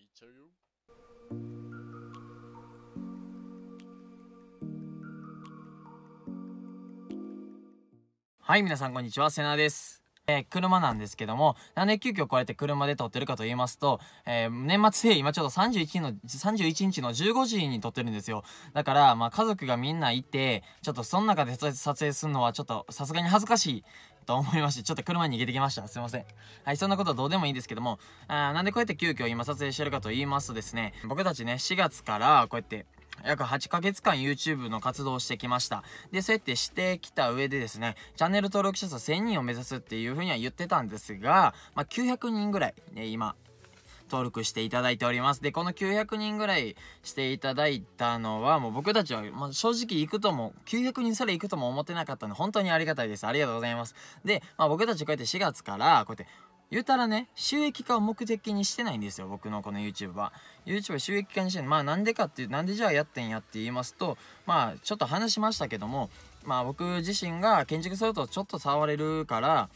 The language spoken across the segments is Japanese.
いっちゃうよはい皆さんこんにちはセナですえー、車なんですけども、なんで急遽こうやって車で撮ってるかと言いますと、えー、年末で今ちょうど31の、31日の15時に撮ってるんですよ。だから、まあ家族がみんないて、ちょっとその中で撮影するのはちょっとさすがに恥ずかしいと思いまして、ちょっと車に逃げてきました。すいません。はい、そんなことはどうでもいいんですけども、あなんでこうやって急遽今撮影してるかと言いますとですね、僕たちね、4月からこうやって、約8ヶ月間 YouTube の活動をしてきました。で、そうやってしてきた上でですね、チャンネル登録者数1000人を目指すっていうふうには言ってたんですが、まあ、900人ぐらい、ね、今、登録していただいております。で、この900人ぐらいしていただいたのは、もう僕たちは、まあ、正直行くとも、900人それ行くとも思ってなかったんで、本当にありがたいです。ありがとうございます。で、まあ、僕たちこうやって4月から、こうやって、言うたらね、収益化を目的にしてないんですよ、僕のこの YouTube は。YouTube 収益化にしてない。まあなんでかっていう、なんでじゃあやってんやって言いますと、まあちょっと話しましたけども、まあ僕自身が建築するとちょっと触れるから、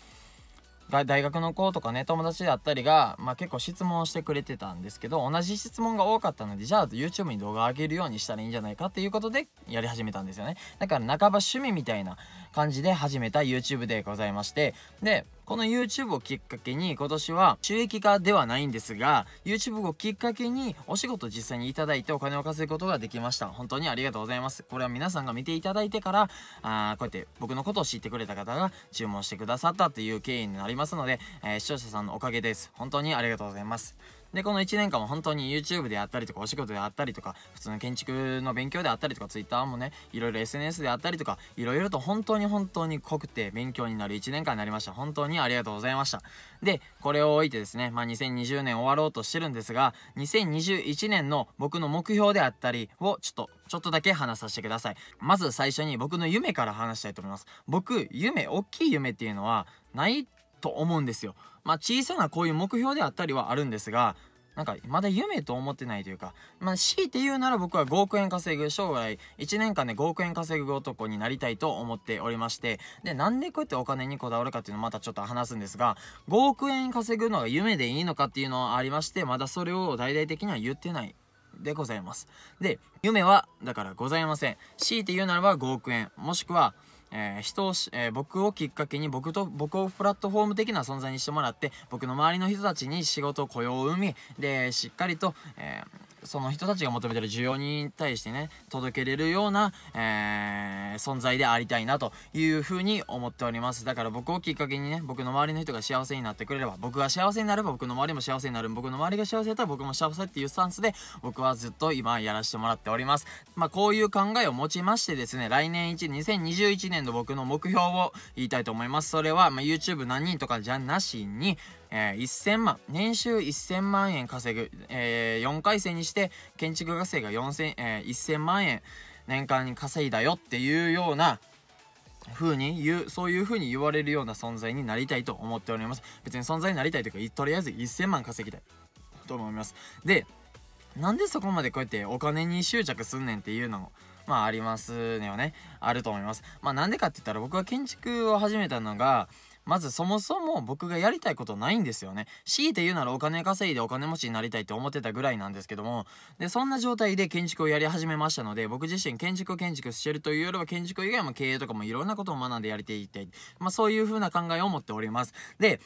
が大学の子とかね友達だったりが、まあ、結構質問をしてくれてたんですけど同じ質問が多かったのでじゃあ YouTube に動画上げるようにしたらいいんじゃないかっていうことでやり始めたんですよねだから半ば趣味みたいな感じで始めた YouTube でございましてでこの YouTube をきっかけに今年は収益化ではないんですが、YouTube をきっかけにお仕事実際にいただいてお金を稼ぐことができました。本当にありがとうございます。これは皆さんが見ていただいてから、あこうやって僕のことを知ってくれた方が注文してくださったという経緯になりますので、えー、視聴者さんのおかげです。本当にありがとうございます。で、この1年間は本当に YouTube であったりとか、お仕事であったりとか、普通の建築の勉強であったりとか、Twitter もね、いろいろ SNS であったりとか、いろいろと本当に本当に濃くて勉強になる1年間になりました。本当にありがとうございました。で、これを置いてですね、まあ、2020年終わろうとしてるんですが、2021年の僕の目標であったりをちょっと、ちょっとだけ話させてください。まず最初に僕の夢から話したいと思います。僕、夢、大きい夢っていうのは、ないと思うんですよ。まあ小さなこういう目標であったりはあるんですが、なんかまだ夢と思ってないというか、まあ強いて言うなら僕は5億円稼ぐ、将来1年間で5億円稼ぐ男になりたいと思っておりまして、で、なんでこうやってお金にこだわるかっていうのをまたちょっと話すんですが、5億円稼ぐのが夢でいいのかっていうのはありまして、まだそれを大々的には言ってないでございます。で、夢はだからございません。強いて言うならば5億円、もしくはえー、人をし、えー、僕をきっかけに僕と、僕をプラットフォーム的な存在にしてもらって、僕の周りの人たちに仕事、雇用を生み、で、しっかりと、えーその人たちが求めてる需要に対してね、届けれるような、えー、存在でありたいなというふうに思っております。だから僕をきっかけにね、僕の周りの人が幸せになってくれれば、僕が幸せになれば僕の周りも幸せになる、僕の周りが幸せだったら僕も幸せっていうスタンスで、僕はずっと今やらせてもらっております。まあ、こういう考えを持ちましてですね、来年1、2021年の僕の目標を言いたいと思います。それは、まあ、YouTube 何人とかじゃなしに、えー、1000万、年収1000万円稼ぐ、えー、4回生にして、建築学生が4000、えー、1000万円年間に稼いだよっていうような、風に言う、そういう風に言われるような存在になりたいと思っております。別に存在になりたいというか、とりあえず1000万稼ぎたいと思います。で、なんでそこまでこうやってお金に執着すんねんっていうのも、まあありますよね。あると思います。まあなんでかって言ったら僕は建築を始めたのが、まずそもそも僕がやりたいことないんですよね強いて言うならお金稼いでお金持ちになりたいって思ってたぐらいなんですけどもでそんな状態で建築をやり始めましたので僕自身建築を建築してるというよりは建築以外も経営とかもいろんなことを学んでやりていきたい、まあ、そういうふうな考えを持っておりますで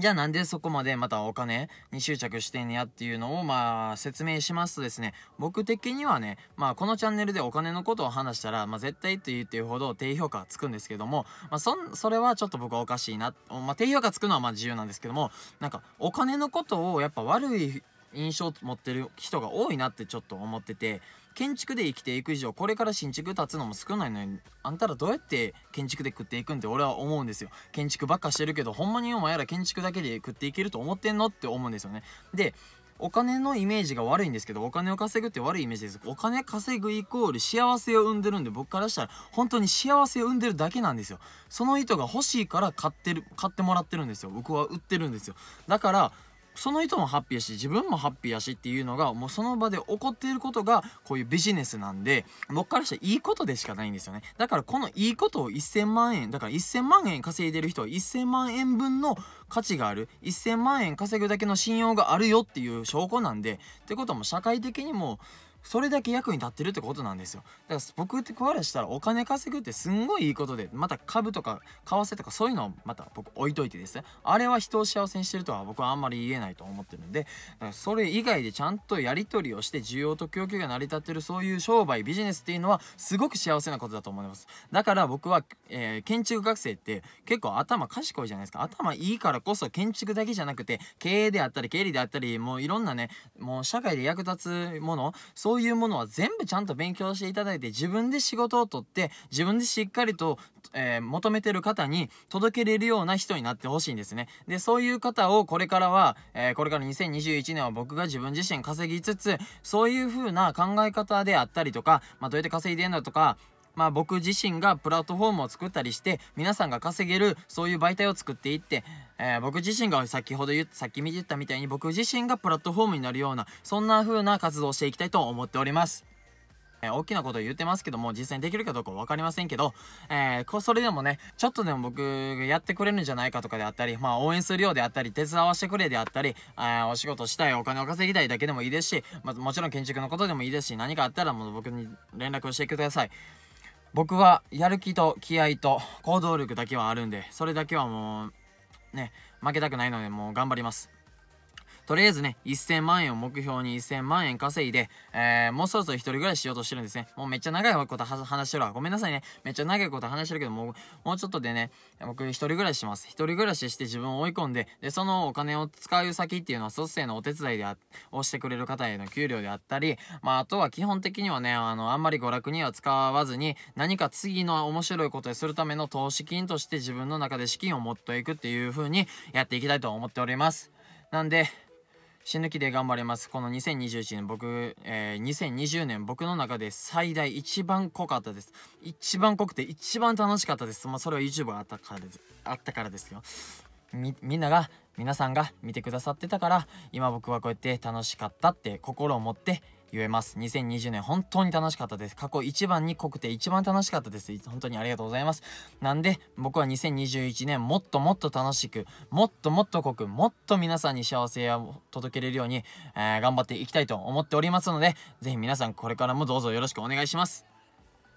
じゃあなんでそこまでまたお金に執着してんねやっていうのをまあ説明しますとですね、僕的にはね、まあこのチャンネルでお金のことを話したら、まあ絶対と言ってるほど低評価つくんですけども、まあそ、それはちょっと僕はおかしいな。まあ低評価つくのはまあ自由なんですけども、なんかお金のことをやっぱ悪い印象持ってる人が多いなってちょっと思ってて建築で生きていく以上これから新築建つのも少ないのにあんたらどうやって建築で食っていくんって俺は思うんですよ建築ばっかしてるけどほんまにお前ら建築だけで食っていけると思ってんのって思うんですよねでお金のイメージが悪いんですけどお金を稼ぐって悪いイメージですお金稼ぐイコール幸せを生んでるんで僕からしたら本当に幸せを生んでるだけなんですよその意図が欲しいから買ってる買ってもらってるんですよ僕は売ってるんですよだからその人もハッピーやし自分もハッピーやしっていうのがもうその場で起こっていることがこういうビジネスなんで僕からしたらいいことでしかないんですよねだからこのいいことを1000万円だから1000万円稼いでる人は1000万円分の価値がある1000万円稼ぐだけの信用があるよっていう証拠なんでってことも社会的にもそれだけ役に立ってるってことなんですよだから僕ってかしたらお金稼ぐってすんごいいいことでまた株とか為替とかそういうのをまた僕置いといてですねあれは人を幸せにしてるとは僕はあんまり言えないと思ってるんでそれ以外でちゃんとやり取りをして需要と供給が成り立ってるそういう商売ビジネスっていうのはすごく幸せなことだと思いますだから僕は、えー、建築学生って結構頭賢いじゃないですか頭いいからこそ建築だけじゃなくて経営であったり経理であったりもういろんなねもう社会で役立つものそうういうものは全部ちゃんと勉強していただいて、自分で仕事を取って、自分でしっかりと、えー、求めてる方に届けれるような人になってほしいんですね。で、そういう方をこれからは、えー、これから2021年は僕が自分自身稼ぎつつ、そういう風な考え方であったりとか、まあ、どうやって稼いでんだとか、まあ、僕自身がプラットフォームを作ったりして皆さんが稼げるそういう媒体を作っていって、えー、僕自身が先ほど言ったさっき見てたみたいに僕自身がプラットフォームになるようなそんな風な活動をしていきたいと思っております。え大きなこと言ってますけども、実際にできるかどうか分かりませんけど、えー、それでもね、ちょっとでも僕がやってくれるんじゃないかとかであったり、まあ応援するようであったり、手伝わせてくれであったり、えー、お仕事したい、お金を稼ぎたいだけでもいいですし、まもちろん建築のことでもいいですし、何かあったらもう僕に連絡をしてください。僕はやる気と気合と行動力だけはあるんでそれだけはもうね負けたくないのでもう頑張りますとりあえずね、1000万円を目標に1000万円稼いで、えー、もうそろそろ一人暮らししようとしてるんですね。もうめっちゃ長いこと話してるわ。ごめんなさいね。めっちゃ長いこと話してるけど、もう、もうちょっとでね、僕一人暮らしします。一人暮らしして自分を追い込んで、で、そのお金を使う先っていうのは、卒生のお手伝いであ、をしてくれる方への給料であったり、まあ、あとは基本的にはね、あの、あんまり娯楽には使わずに、何か次の面白いことをするための投資金として自分の中で資金を持っていくっていう風にやっていきたいと思っております。なんで、死ぬ気で頑張ります。この2021年僕、えー、2020年僕の中で最大一番濃かったです。一番濃くて一番楽しかったです。まあ、それは YouTube があったからです。あったからですよ。み、みんなが、皆さんが見てくださってたから、今僕はこうやって楽しかったって心を持って言えます。2020年本当に楽しかったです。過去一番に濃くて一番楽しかったです。本当にありがとうございます。なんで僕は2021年もっともっと楽しく、もっともっと濃く、もっと皆さんに幸せを届けれるように、えー、頑張っていきたいと思っておりますので、ぜひ皆さんこれからもどうぞよろしくお願いします。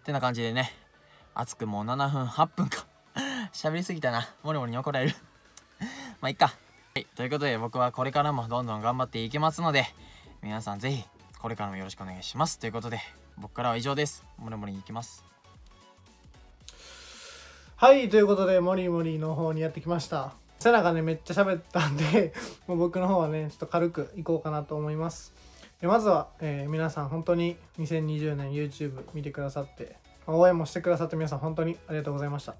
ってな感じでね、熱くもう7分、8分か。喋りすぎたな。モリモリに怒られる まあ、いっか。はい。ということで僕はこれからもどんどん頑張っていきますので、皆さんぜひこれからもよろしくお願いします。ということで、僕からは以上です。もりに行きます。はい、ということで、モリモリの方にやってきました。セナがね、めっちゃ喋ったんで もう僕の方はね、ちょっと軽くいこうかなと思います。でまずは、えー、皆さん本当に2020年 YouTube 見てくださって、応援もしてくださって皆さん本当にありがとうございました。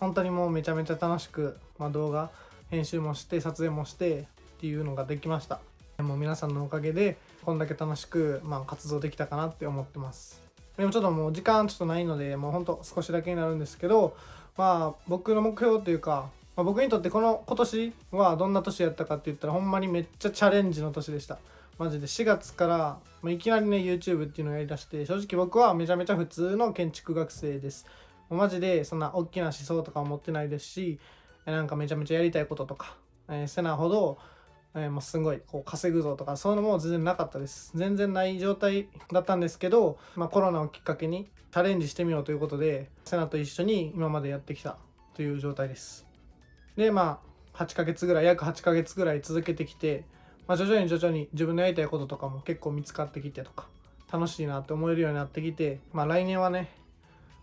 本当にもうめちゃめちゃ楽しく、まあ、動画編集もして撮影もしてっていうのができました。もう皆さんのおかげでこんだけ楽しく、まあ、活動できたかなって思ってますでもちょっともう時間ちょっとないのでもうほんと少しだけになるんですけどまあ僕の目標というか、まあ、僕にとってこの今年はどんな年やったかって言ったらほんまにめっちゃチャレンジの年でしたマジで4月から、まあ、いきなりね YouTube っていうのをやりだして正直僕はめちゃめちゃ普通の建築学生ですマジでそんな大きな思想とかは持ってないですしなんかめちゃめちゃやりたいこととか、えー、せなほどえー、もうすごいこう稼ぐぞとかそういうのも全然なかったです全然ない状態だったんですけど、まあ、コロナをきっかけにチャレンジしてみようということでセナと一緒に今までやってきたという状態ですでまあ8ヶ月ぐらい約8ヶ月ぐらい続けてきて、まあ、徐々に徐々に自分のやりたいこととかも結構見つかってきてとか楽しいなって思えるようになってきてまあ来年はね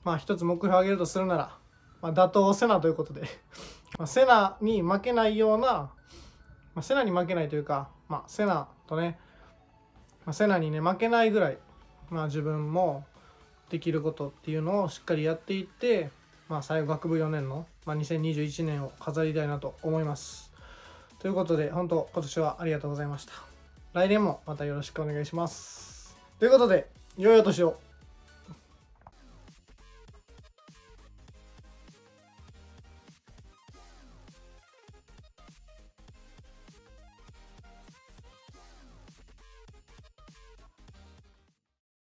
まあ一つ目標を上げるとするなら、まあ、打倒セナということで まセナに負けないようなまあ、セナに負けないというか、まあ、セナとね、まあ、セナにね負けないぐらい、まあ、自分もできることっていうのをしっかりやっていって、まあ、最後学部4年の、まあ、2021年を飾りたいなと思います。ということで本当今年はありがとうございました。来年もまたよろしくお願いします。ということで良いお年を